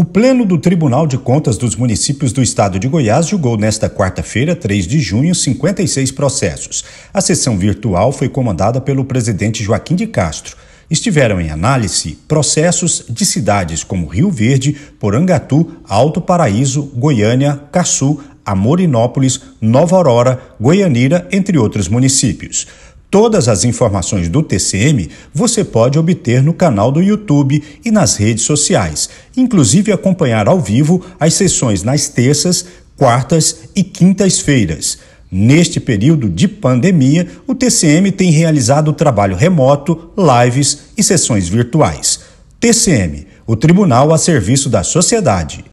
O Pleno do Tribunal de Contas dos Municípios do Estado de Goiás julgou nesta quarta-feira, 3 de junho, 56 processos. A sessão virtual foi comandada pelo presidente Joaquim de Castro. Estiveram em análise processos de cidades como Rio Verde, Porangatu, Alto Paraíso, Goiânia, Caçu, Amorinópolis, Nova Aurora, Goianira, entre outros municípios. Todas as informações do TCM você pode obter no canal do YouTube e nas redes sociais, inclusive acompanhar ao vivo as sessões nas terças, quartas e quintas-feiras. Neste período de pandemia, o TCM tem realizado trabalho remoto, lives e sessões virtuais. TCM, o tribunal a serviço da sociedade.